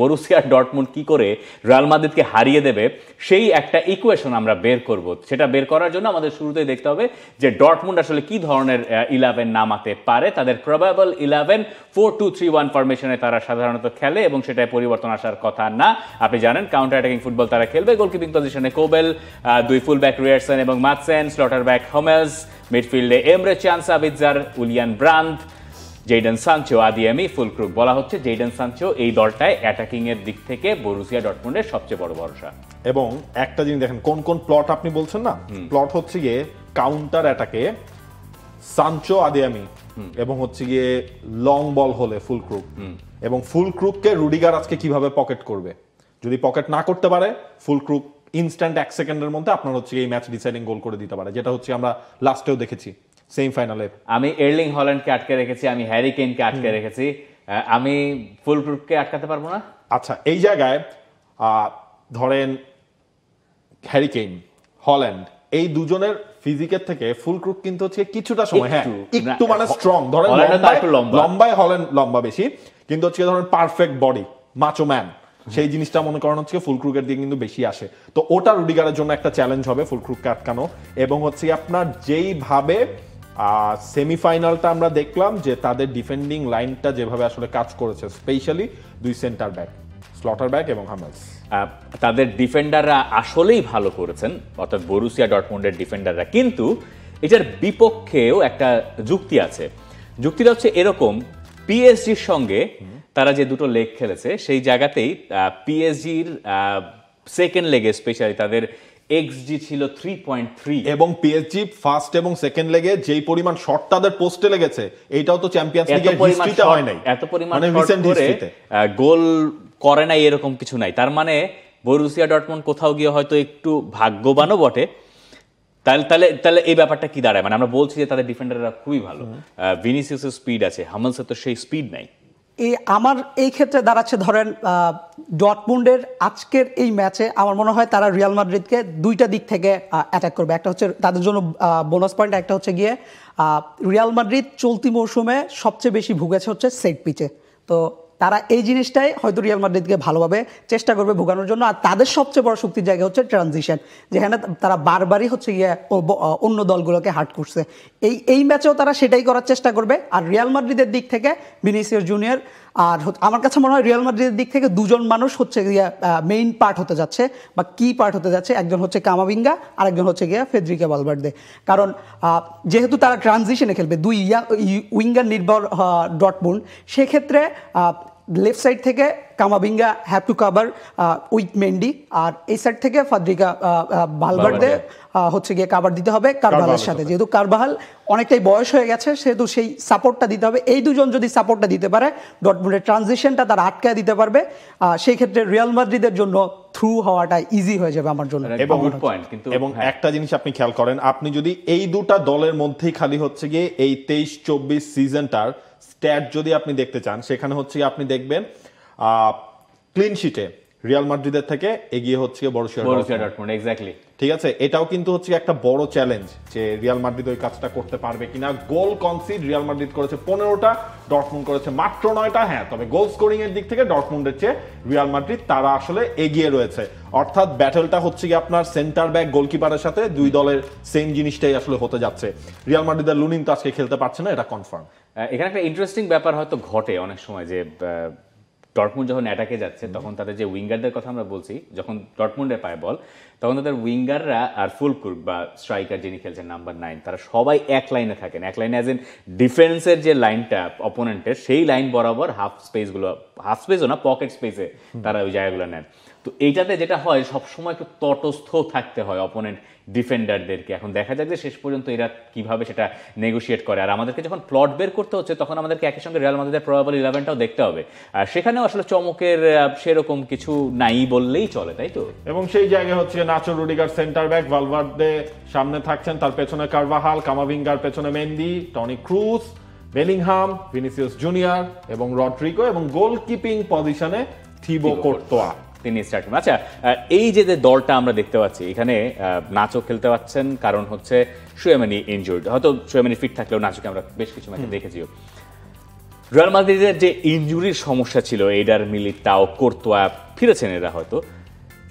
Borussia Dortmund কি করে Real মাদ্রিদকে হারিয়ে দেবে সেই একটা ইকুয়েশন আমরা বের করব সেটা বের করার জন্য আমাদের শুরুতেই দেখতে হবে যে ডটমুন্ড আসলে কি ধরনের ইলেভেন নামাতে পারে তাদের probably eleven four two three one ফরমেশনে তারা সাধারণত খেলে এবং সেটায় পরিবর্তন আসার কথা না আপনি জানেন কাউন্টার অ্যাটাকিং ফুটবল তারা খেলবে গোলকিপিং পজিশনে কোবেল দুই ফুল ব্যাক রিয়ারসন এবং মাতসেন স্লটার ব্যাক হোমেলস মিডফিল্ডে এমরে চান্স আবিজার উলিয়ান ব্রান্ড জেইডেন সানচো আদিয়ামি ফুলক্রুক বলা হচ্ছে জেডেন সানচো এই দলটায় অ্যাটাকিংয়ের দিক থেকে বরুসিয়া ডটমুন্ডের সবচেয়ে বড় ভরসা এবং একটা জিনিস দেখেন কোন কোন প্লট আপনি বলছেন না প্লট হচ্ছে গিয়ে কাউন্টার অ্যাটাকে সানচো আদিয়ামি এবং হচ্ছে গিয়ে লং বল হলে ফুল ক্রুক এবং ফুল ক্রুককে রুডিগার আজকে কিভাবে পকেট করবে যদি পকেট না করতে পারে ফুল ক্রুক ইনস্ট্যান্ট এক সেকেন্ডের মধ্যে আপনার হচ্ছে এই ম্যাচ ডিসাইডিং গোল করে দিতে পারে যেটা হচ্ছে আমরা লাস্টেও দেখেছি সেম ফাইনালে আমি এর্লিং হল্যান্ডকে আটকে রেখেছি আমি হ্যারি কেনকে আটকে রেখেছি আমি ফুল প্রুফকে আটকাতে পারবো না আচ্ছা এই জায়গায় ধরেন হ্যারি কেন হল্যান্ড এই দুজনের ফিজিকের থেকে ফুল ক্রুক কিন্তু হচ্ছে কিছুটা সময় হ্যাঁ একটু মানে স্ট্রং ধরেন লম্বায় হলেন লম্বা বেশি কিন্তু হচ্ছে ধরেন পারফেক্ট বডি মাচো ম্যান সেই জিনিসটা মনে করেন হচ্ছে ফুল ক্রুকের দিকে কিন্তু বেশি আসে তো ওটা রুডিগারের জন্য একটা চ্যালেঞ্জ হবে ফুল ক্রুককে আটকানো এবং হচ্ছে আপনার যেইভাবে আর সেমিফাইনালটা আমরা দেখলাম যে তাদের ডিফেন্ডিং লাইনটা যেভাবে আসলে কাজ করেছে স্পেশালি দুই সেন্টার ব্যাক স্লটার ব্যাক এবং হামাস তাদের ডিফেন্ডাররা আসলেই ভালো করেছেন অর্থাৎ বরুসিয়া ডটমন্ডের ডিফেন্ডাররা কিন্তু এটার বিপক্ষেও একটা যুক্তি আছে যুক্তিটা হচ্ছে এরকম পিএসজির সঙ্গে তারা যে দুটো লেগ খেলেছে সেই জায়গাতেই পিএসজির সেকেন্ড লেগে স্পেশালি তাদের এক্সজি ছিল 3.3 এবং পিএসজি ফার্স্ট এবং সেকেন্ড লেগে যেই পরিমাণ শট তাদের পোস্টে লেগেছে এইটাও তো চ্যাম্পিয়ন্স লিগের হিস্ট্রিতে হয় নাই এত পরিমাণ শট মানে করে গোল করে নাই এরকম কিছু নাই তার মানে বরুসিয়া ডটমন্ড কোথাও গিয়ে হয়তো একটু ভাগ্যবানও বটে তাহলে তাহলে তাহলে এই ব্যাপারটা কি দাঁড়ায় মানে আমরা বলছি যে তাদের ডিফেন্ডাররা খুবই ভালো ভিনিসিয়াসের স্পিড আছে হামলসের তো সেই স্পিড নাই এই আমার এই ক্ষেত্রে দাঁড়াচ্ছে ধরেন ডটমুন্ডের আজকের এই ম্যাচে আমার মনে হয় তারা রিয়াল মাদ্রিদকে দুইটা দিক থেকে অ্যাটাক করবে একটা হচ্ছে তাদের জন্য বোনাস পয়েন্ট একটা হচ্ছে গিয়ে রিয়াল মাদ্রিদ চলতি মৌসুমে সবচেয়ে বেশি ভুগেছে হচ্ছে সেট পিচে তো তারা এই জিনিসটাই হয়তো রিয়াল মাদ্রিদকে ভালোভাবে চেষ্টা করবে ভোগানোর জন্য আর তাদের সবচেয়ে বড় শক্তির জায়গা হচ্ছে ট্রানজিশন যেখানে তারা বারবারই হচ্ছে গিয়ে অন্য দলগুলোকে হাট করছে এই এই ম্যাচেও তারা সেটাই করার চেষ্টা করবে আর রিয়াল মাদ্রিদের দিক থেকে ভিনিসিয়াস জুনিয়র আর আমার কাছে মনে হয় রিয়াল মাদ্রিদের দিক থেকে দুজন মানুষ হচ্ছে গিয়া মেইন পার্ট হতে যাচ্ছে বা কি পার্ট হতে যাচ্ছে একজন হচ্ছে কামাবিঙ্গা আর একজন হচ্ছে গিয়া ফেদ্রিকা বালবার্দে কারণ যেহেতু তারা ট্রানজিশনে খেলবে দুই উইঙ্গার নির্ভর ডটমুন্ড সেক্ষেত্রে লেফট সাইড থেকে Camavinga have to cover with Mendy আর এই সাইড থেকে ফাদ্রিকা বালবার্ডে হচ্ছে গিয়ে কাভার দিতে হবে কারবাহালের সাথে যেহেতু কারবাহাল অনেকটাই বয়স হয়ে গেছে সেহেতু সেই সাপোর্টটা দিতে হবে এই দুজন যদি সাপোর্টটা দিতে পারে ডটমুন্ডের ট্রানজিশনটা তারা আটকায় দিতে পারবে সেই ক্ষেত্রে রিয়াল মাদ্রিদের জন্য থ্রু হওয়াটা ইজি হয়ে যাবে আমার জন্য এবং গুড পয়েন্ট কিন্তু এবং হ্যাঁ। একটা জিনিস আপনি খেয়াল করেন আপনি যদি এই দুটা দলের মধ্যেই খালি হচ্ছে গিয়ে এই তেইশ চব্বিশ সিজনটার স্ট্যাট যদি আপনি দেখতে চান সেখানে হচ্ছে আপনি দেখবেন ক্লিন শিটে রিয়াল মাদ্রিদের থেকে এগিয়ে হচ্ছে বড় ডটমন্ড এক্স্যাক্টলি ঠিক আছে এটাও কিন্তু হচ্ছে একটা বড় চ্যালেঞ্জ যে রিয়াল মাদ্রিদ ওই কাজটা করতে পারবে কিনা গোল কনসিড রিয়াল মাদ্রিদ করেছে পনেরোটা ডটমুন্ড করেছে মাত্র নয়টা হ্যাঁ তবে গোল স্কোরিং এর দিক থেকে ডটমুন্ডের চেয়ে রিয়াল মাদ্রিদ তারা আসলে এগিয়ে রয়েছে অর্থাৎ ব্যাটেলটা হচ্ছে কি আপনার সেন্টার ব্যাক গোলকিপারের সাথে দুই দলের সেম জিনিসটাই আসলে হতে যাচ্ছে রিয়াল মাদ্রিদের লুনিন তো আজকে খেলতে পারছে না এটা কনফার্ম এখানে একটা ইন্টারেস্টিং ব্যাপার হয়তো ঘটে অনেক সময় যে ডটমুন্ড যখন অ্যাটাকে যাচ্ছে তখন তাদের যে উইঙ্গারদের কথা আমরা বলছি যখন ডটমুন্ডে পায় বল তখন তাদের উইঙ্গাররা আর ফুল ফুলকুর্ক বা স্ট্রাইকার যিনি খেলছেন নাম্বার নাইন তারা সবাই এক লাইনে থাকেন এক লাইনে অ্যাজ এন ডিফেন্সের যে লাইনটা অপোনেন্টের সেই লাইন বরাবর হাফ স্পেসগুলো হাফ স্পেসও না পকেট স্পেসে তারা ওই জায়গাগুলো নেন তো এইটাতে যেটা হয় সবসময় একটু তটস্থ থাকতে হয় অপোনেন্ট ডিফেন্ডারদেরকে এখন দেখা যাক যে শেষ পর্যন্ত এরা কিভাবে সেটা নেগোসিয়েট করে আর আমাদেরকে যখন প্লট বের করতে হচ্ছে তখন আমাদেরকে একই সঙ্গে রিয়াল মাদ্রিদের প্রবাবল ইলেভেনটাও দেখতে হবে আর সেখানেও আসলে চমকের সেরকম কিছু নাই বললেই চলে তাই তো এবং সেই জায়গায় হচ্ছে নাচো রুডিগার সেন্টার ব্যাক ভালভার্দে সামনে থাকছেন তার পেছনে কারবাহাল কামাভিঙ্গার পেছনে মেন্দি টনি ক্রুজ বেলিংহাম ভিনিসিয়াস জুনিয়র এবং রড্রিগো এবং গোলকিপিং পজিশনে থিবো কোর্তোয়া তিনি স্টার্টিং আচ্ছা এই যে দলটা আমরা দেখতে পাচ্ছি এখানে নাচও খেলতে পাচ্ছেন কারণ হচ্ছে সুয়েমানি ইনজুর্ড হয়তো সুয়েমানি ফিট থাকলেও নাচকে আমরা বেশ কিছু ম্যাচে দেখেছিও রিয়াল মাদ্রিদের যে ইঞ্জুরির সমস্যা ছিল এডার মিলিটাও করতোয়া ফিরেছেন এরা হয়তো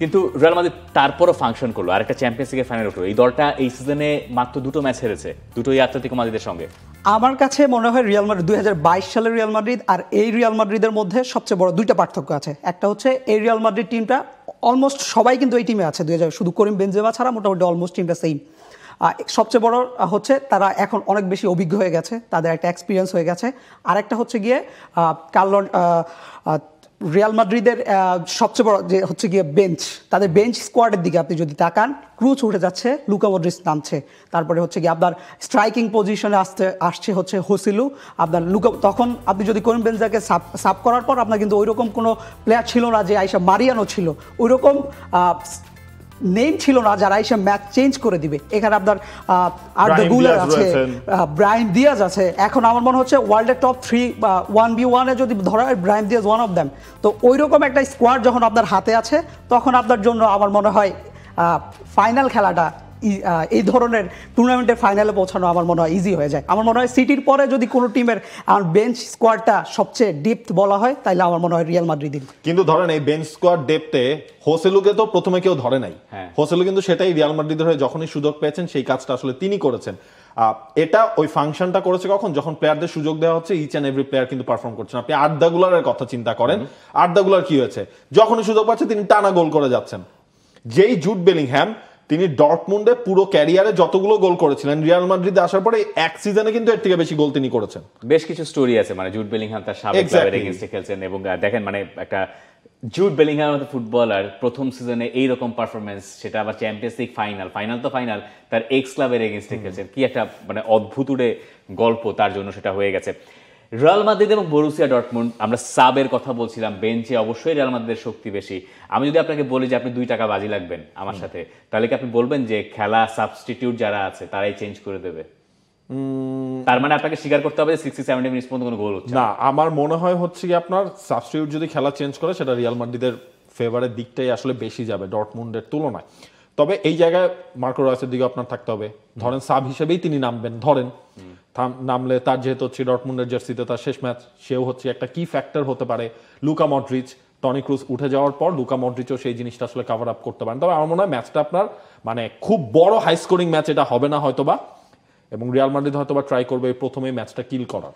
কিন্তু রিয়াল মাদ্রিদ তারপরও ফাংশন করলো আর একটা চ্যাম্পিয়ন্স লিগের ফাইনাল উঠলো এই দলটা এই সিজনে মাত্র দুটো ম্যাচ হেরেছে দুটোই আত্মাতিক মাদ্রিদের সঙ্গে আমার কাছে মনে হয় রিয়াল মাদ্রিদ দুই সালের রিয়াল মাদ্রিদ আর এই রিয়াল মাদ্রিদের মধ্যে সবচেয়ে বড় দুইটা পার্থক্য আছে একটা হচ্ছে এই রিয়াল মাদ্রিদ টিমটা অলমোস্ট সবাই কিন্তু এই টিমে আছে দুই শুধু করিম বেঞ্জেমা ছাড়া মোটামুটি অলমোস্ট টিমটা সেম সবচেয়ে বড় হচ্ছে তারা এখন অনেক বেশি অভিজ্ঞ হয়ে গেছে তাদের একটা এক্সপিরিয়েন্স হয়ে গেছে আরেকটা হচ্ছে গিয়ে কার্লন রিয়াল মাদ্রিদের সবচেয়ে বড় যে হচ্ছে গিয়ে বেঞ্চ তাদের বেঞ্চ স্কোয়াডের দিকে আপনি যদি তাকান ক্রুজ উঠে যাচ্ছে লুকা মডরিস নামছে তারপরে হচ্ছে গিয়ে আপনার স্ট্রাইকিং পজিশনে আসতে আসছে হচ্ছে হোসিলু আপনার লুকা তখন আপনি যদি করিম বেঞ্জাকে সাপ সাপ করার পর আপনার কিন্তু ওইরকম কোনো প্লেয়ার ছিল না যে আইসা মারিয়ানো ছিল ওইরকম নেম ছিল না যারা এসে ম্যাচ চেঞ্জ করে দিবে এখানে আপনার আর্দ গুলার আছে ব্রাইন দিয়াজ আছে এখন আমার মনে হচ্ছে ওয়ার্ল্ডের টপ থ্রি ওয়ান বি ওয়ানে যদি ধরা হয় Brahim Diaz one of them তো ওই রকম একটা স্কোয়াড যখন আপনার হাতে আছে তখন আপনার জন্য আমার মনে হয় ফাইনাল খেলাটা এই ধরনের টুর্নামেন্টে ফাইনালে পৌঁছানো আমার মনে হয় ইজি হয়ে যায় আমার মনে হয় সিটির পরে যদি কোনো টিমের বেঞ্চ স্কোয়াডটা সবচেয়ে ডিপ বলা হয় তাহলে আমার মনে হয় রিয়াল মাদ্রিদিন কিন্তু ধরেন এই বেঞ্চ স্কোয়াড ডেপতে হোসেলুকে তো প্রথমে কেউ ধরে নাই হ্যাঁ। হোসেলু কিন্তু সেটাই রিয়াল মাদ্রিদের হয়ে যখনই সুযোগ পেয়েছেন সেই কাজটা আসলে তিনি করেছেন এটা ওই ফাংশনটা করেছে কখন যখন প্লেয়ারদের সুযোগ দেওয়া হচ্ছে ইচ অ্যান্ড এভরি প্লেয়ার কিন্তু পারফর্ম করছেন আপনি আড্ডাগুলারের কথা চিন্তা করেন আড্ডাগুলার কি হয়েছে যখনই সুযোগ পাচ্ছে তিনি টানা গোল করে যাচ্ছেন যেই জুট বেলিংহ্যাম তিনি ডটমুন্ডে পুরো ক্যারিয়ারে যতগুলো গোল করেছিলেন রিয়াল মাদ্রিদে আসার পরে এক সিজনে কিন্তু এর থেকে বেশি গোল তিনি করেছেন বেশ কিছু স্টোরি আছে মানে জুট বেলিংহাম তার সাবেক ক্লাবের এগেইনস্টে খেলছেন এবং দেখেন মানে একটা জুট বেলিংহামের মতো ফুটবলার প্রথম সিজনে এই রকম পারফরমেন্স সেটা আবার চ্যাম্পিয়ন্স লিগ ফাইনাল ফাইনাল তো ফাইনাল তার এক্স ক্লাবের এগেইনস্টে খেলছেন কি একটা মানে অদ্ভুতুরে গল্প তার জন্য সেটা হয়ে গেছে রিয়াল মাদ্রিদ এবং বরুসিয়া ডটমুন্ড আমরা সাবের কথা বলছিলাম বেঞ্চে অবশ্যই রিয়াল মাদ্রিদের শক্তি বেশি আমি যদি আপনাকে বলি যে আপনি দুই টাকা বাজি লাগবেন আমার সাথে তাহলে কি আপনি বলবেন যে খেলা সাবস্টিটিউট যারা আছে তারাই চেঞ্জ করে দেবে তার মানে আপনাকে স্বীকার করতে হবে সিক্সটি সেভেন্টি মিনিট পর্যন্ত কোনো গোল হচ্ছে না আমার মনে হয় হচ্ছে কি আপনার সাবস্টিটিউট যদি খেলা চেঞ্জ করে সেটা রিয়াল মাদ্রিদের ফেভারের দিকটাই আসলে বেশি যাবে ডটমুন্ডের তুলনায় তবে এই জায়গায় মার্কো রয়েসের দিকে আপনার থাকতে হবে ধরেন সাব হিসেবেই তিনি নামবেন ধরেন নামলে তার যেহেতু হচ্ছে ডটমুন্ডের জার্সিতে তার শেষ ম্যাচ সেও হচ্ছে একটা কি ফ্যাক্টর হতে পারে লুকা মডরিচ টনি ক্রুজ উঠে যাওয়ার পর লুকা মডরিচও সেই জিনিসটা আসলে কাভার আপ করতে পারেন তবে আমার মনে হয় ম্যাচটা আপনার মানে খুব বড় হাই স্কোরিং ম্যাচ এটা হবে না হয়তো বা এবং রিয়াল মাদ্রিদ বা ট্রাই করবে প্রথমে ম্যাচটা কিল করার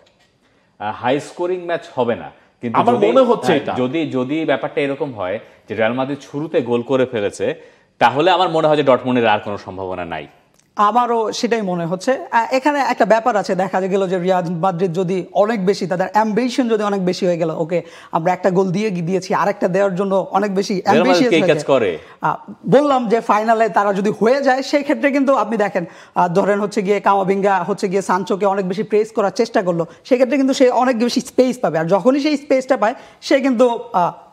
হাই স্কোরিং ম্যাচ হবে না কিন্তু আমার মনে হচ্ছে হ্যাঁ, যদি যদি ব্যাপারটা এরকম হয় যে রিয়াল মাদ্রিদ শুরুতে গোল করে ফেলেছে তাহলে আমার মনে হয় যে ডটমন্ডের আর কোনো সম্ভাবনা নাই আমারও সেটাই মনে হচ্ছে এখানে একটা ব্যাপার আছে দেখা গেল যে রিয়াজ মাদ্রিদ যদি অনেক বেশি তাদের অ্যাম্বিশন যদি অনেক বেশি হয়ে গেল ওকে আমরা একটা গোল দিয়ে দিয়েছি আরেকটা দেওয়ার জন্য অনেক বেশি মানে করে বললাম যে ফাইনালে তারা যদি হয়ে যায় সেই ক্ষেত্রে কিন্তু আপনি দেখেন ধরেন হচ্ছে গিয়ে কামাবিঙ্গা হচ্ছে গিয়ে সানচোকে অনেক বেশি প্রেস করার চেষ্টা করলো সেক্ষেত্রে কিন্তু সে অনেক বেশি স্পেস পাবে আর যখনই সেই স্পেসটা পায় সে কিন্তু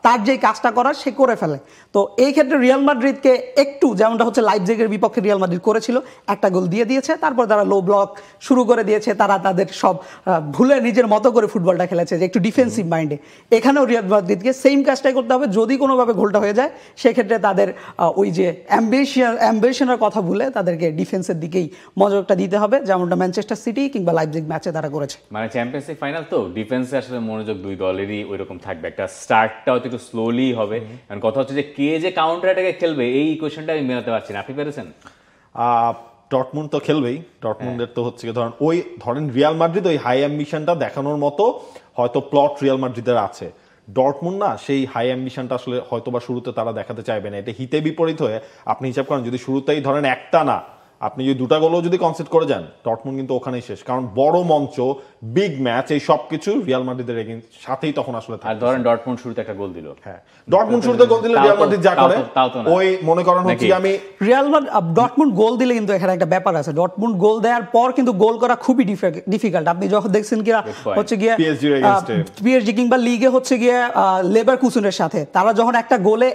তার যেই কাজটা করার সে করে ফেলে তো এই ক্ষেত্রে রিয়াল মাদ্রিদকে একটু যেমনটা হচ্ছে জেগের বিপক্ষে রিয়াল মাদ্রিদ করেছিল একটা গোল দিয়ে দিয়েছে তারপর তারা লো ব্লক শুরু করে দিয়েছে তারা তাদের সব ভুলে নিজের মতো করে ফুটবলটা খেলেছে যে একটু ডিফেন্সিভ মাইন্ডে এখানেও রিয়াল মাদ্রিদকে সেম কাজটাই করতে হবে যদি কোনোভাবে গোলটা হয়ে যায় সেক্ষেত্রে তাদের ওই যে অ্যাম্বিশন অ্যাম্বিশনের কথা ভুলে তাদেরকে ডিফেন্সের দিকেই মজরটা দিতে হবে যেমনটা ম্যানচেস্টার সিটি কিংবা জেগ ম্যাচে তারা করেছে মানে চ্যাম্পিয়ন্স ফাইনাল তো ডিফেন্সে আসলে মনোযোগ দুই দলেরই ওই রকম থাকবে একটা স্টার্টটা হয়তো একটু স্লোলি হবে কারণ কথা হচ্ছে যে কে যে কাউন্টার অ্যাটাকে খেলবে এই ইকুয়েশনটা আমি মেলাতে পারছি না আপনি পেরেছেন ডটমুন্ড তো খেলবেই ডটমুন্ডের হ্যাঁ। তো হচ্ছে ধরেন ওই ধরেন রিয়াল মাদ্রিদ ওই হাই অ্যাম্বিশনটা দেখানোর মতো হয়তো প্লট রিয়াল মাদ্রিদের আছে ডটমুন্ড না সেই হাই অ্যাম্বিশনটা আসলে হয়তো বা শুরুতে তারা দেখাতে চাইবে না এটা হিতে বিপরীত হয়ে আপনি হিসাব করেন যদি শুরুতেই ধরেন একটা না আপনি যদি দুটা গোলও যদি কনসেপ্ট করে যান টটমুন কিন্তু ওখানেই শেষ কারণ বড় মঞ্চ বিগ ম্যাচ এই সব কিছু রিয়াল মাদ্রিদের সাথেই তখন আসলে ধরেন ডটমুন শুরুতে একটা গোল দিল হ্যাঁ ডটমুন শুরুতে গোল রিয়াল মাদ্রিদ যা করে ওই মনে করেন হচ্ছে আমি রিয়াল ডটমুন গোল দিলে কিন্তু এখানে একটা ব্যাপার আছে ডটমুন গোল দেওয়ার পর কিন্তু গোল করা খুবই ডিফিকাল্ট আপনি যখন দেখছেন কি হচ্ছে গিয়ে পিএসজি কিংবা লিগে হচ্ছে গিয়ে লেবার সাথে তারা যখন একটা গোলে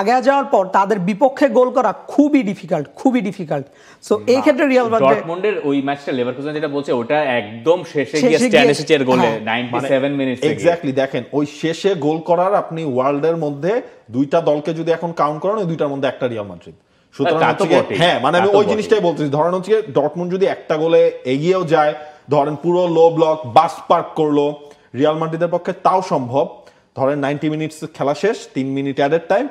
আগে যাওয়ার পর তাদের বিপক্ষে গোল করা খুবই ডিফিকাল্ট খুবই ডিফিকাল্ট সো এই ক্ষেত্রে রিয়াল মাদ্রিদ ডর্টমুন্ডের ওই ম্যাচটা লেভারকুসেন যেটা বলছে ওটা একদম শেষে গিয়ে স্ট্যানিসিচের গোলে 97 মিনিট এক্স্যাক্টলি দেখেন ওই শেষে গোল করার আপনি ওয়ার্ল্ডের মধ্যে দুইটা দলকে যদি এখন কাউন্ট করেন ওই দুইটার মধ্যে একটা রিয়াল মাদ্রিদ সুতরাং হ্যাঁ মানে আমি ওই জিনিসটাই বলতেছি ধরেন হচ্ছে ডর্টমুন্ড যদি একটা গোলে এগিয়েও যায় ধরেন পুরো লো ব্লক বাস পার্ক করলো রিয়াল মাদ্রিদের পক্ষে তাও সম্ভব ধরেন নাইনটি মিনিটস খেলা শেষ তিন মিনিট অ্যাডেড টাইম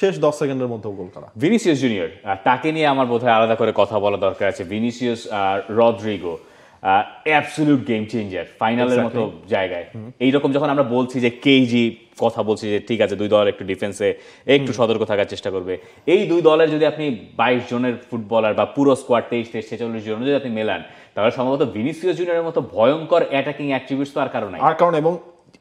শেষ দশ সেকেন্ডের মধ্যে গোল করা ভিনিসিয়াস জুনিয়র তাকে নিয়ে আমার বোধ আলাদা করে কথা বলা দরকার আছে ভিনিসিয়াস আর রদ্রিগো অ্যাবসলিউট গেম চেঞ্জার ফাইনালের মতো জায়গায় এইরকম যখন আমরা বলছি যে কেজি কথা বলছি যে ঠিক আছে দুই দল একটু ডিফেন্সে একটু সতর্ক থাকার চেষ্টা করবে এই দুই দলের যদি আপনি বাইশ জনের ফুটবলার বা পুরো স্কোয়াড তেইশ তেইশ ছেচল্লিশ জন যদি আপনি মেলান তাহলে সম্ভবত ভিনিসিয়াস জুনিয়রের মতো ভয়ঙ্কর অ্যাটাকিং তো আর কারণ আর কারণ এবং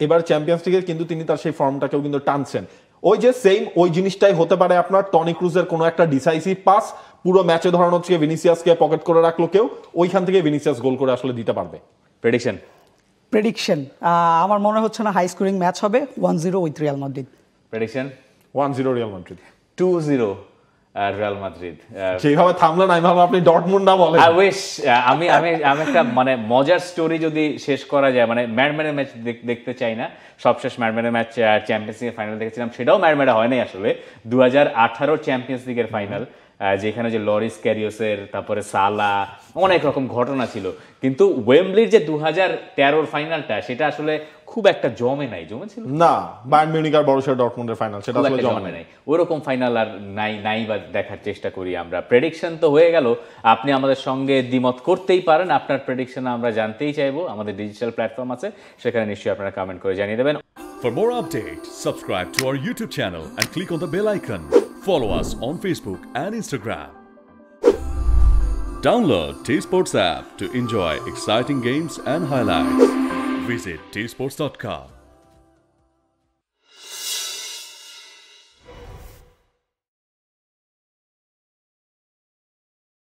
এবার চ্যাম্পিয়ন্স লিগের কিন্তু তিনি তার সেই ফর্মটাকেও কিন্তু টানছেন ওই যে সেম ওই জিনিসটাই হতে পারে আপনার টনি ক্রুজের কোনো একটা ডিসাইসিভ পাস পুরো ম্যাচে ধরানো হচ্ছে ভিনিসিয়াসকে পকেট করে রাখলো কেউ ওইখান থেকে ভিনিসিয়াস গোল করে আসলে দিতে পারবে প্রেডিকশন প্রেডিকশন আমার মনে হচ্ছে না হাই স্কোরিং ম্যাচ হবে one zero with Real Madrid prediction one zero Real Madrid two zero Real Madrid যেভাবে থামলেন আমি ভাবলাম আপনি ডটমুন্ড না বলেন আই উইশ আমি আমি আমি একটা মানে মজার স্টোরি যদি শেষ করা যায় মানে ম্যাডম্যানের ম্যাচ দেখতে চাই না সবশেষ ম্যাডম্যানের ম্যাচ চ্যাম্পিয়ন্স লিগের ফাইনাল দেখেছিলাম সেটাও ম্যাডম্যাডা হয় নাই আসলে দু হাজার আঠারো চ্যাম্পিয়ন্স লিগের ফাইনাল যেখানে যে লরিস ক্যারিওসের তারপরে সালা অনেক রকম ঘটনা ছিল কিন্তু ওয়েম্বলির যে দু হাজার তেরোর ফাইনালটা সেটা আসলে খুব একটা জমে নাই ছিল না বায়ার্ন মিউনিক আর বরুসিয়া ফাইনাল সেটা আসলে জমে নাই ওরকম ফাইনাল আর নাই নাই বা দেখার চেষ্টা করি আমরা প্রেডিকশন তো হয়ে গেল আপনি আমাদের সঙ্গে দ্বিমত করতেই পারেন আপনার প্রেডিকশন আমরা জানতেই চাইবো আমাদের ডিজিটাল প্ল্যাটফর্ম আছে সেখানে নিশ্চয়ই আপনারা কমেন্ট করে জানিয়ে দেবেন for more update subscribe to our YouTube channel and click on the bell icon Follow us on Facebook and Instagram. Download T Sports app to enjoy exciting games and highlights. Visit tsports.com.